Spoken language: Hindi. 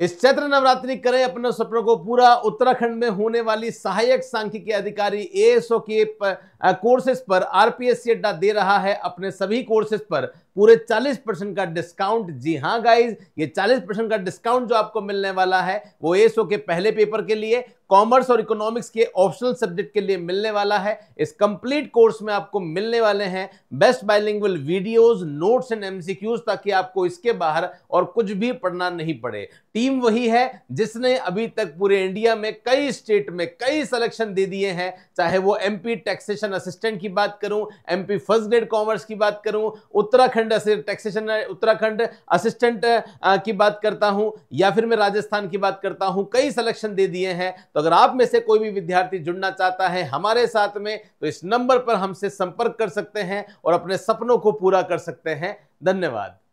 इस चैत्र नवरात्रि करें अपने सपनों को पूरा उत्तराखंड में होने वाली सहायक सांख्यिकी अधिकारी एएसओ के कोर्सेज पर आरपीएससी अड्डा दे रहा है अपने सभी कोर्सेज पर पूरे 40 परसेंट का डिस्काउंट जी हां गाइज ये 40 परसेंट का डिस्काउंट जो आपको मिलने वाला है वो एएसओ के पहले पेपर के लिए कॉमर्स और इकोनॉमिक्स के ऑप्शनल सब्जेक्ट के लिए मिलने वाला है इस कंप्लीट कोर्स में आपको मिलने वाले हैं best bilingual videos notes and MCQs ताकि आपको इसके बाहर और कुछ भी पढ़ना नहीं पड़े टीम वही है जिसने अभी तक पूरे इंडिया में कई स्टेट में कई सिलेक्शन दे दिए हैं चाहे वो एम टैक्सेशन असिस्टेंट की बात करूं एम फर्स्ट ग्रेड कॉमर्स की बात करूं उत्तराखंड टैक्सेशन उत्तराखंड असिस्टेंट की बात करता हूं या फिर मैं राजस्थान की बात करता हूं कई सिलेक्शन दे दिए हैं तो तो अगर आप में से कोई भी विद्यार्थी जुड़ना चाहता है हमारे साथ में तो इस नंबर पर हमसे संपर्क कर सकते हैं और अपने सपनों को पूरा कर सकते हैं धन्यवाद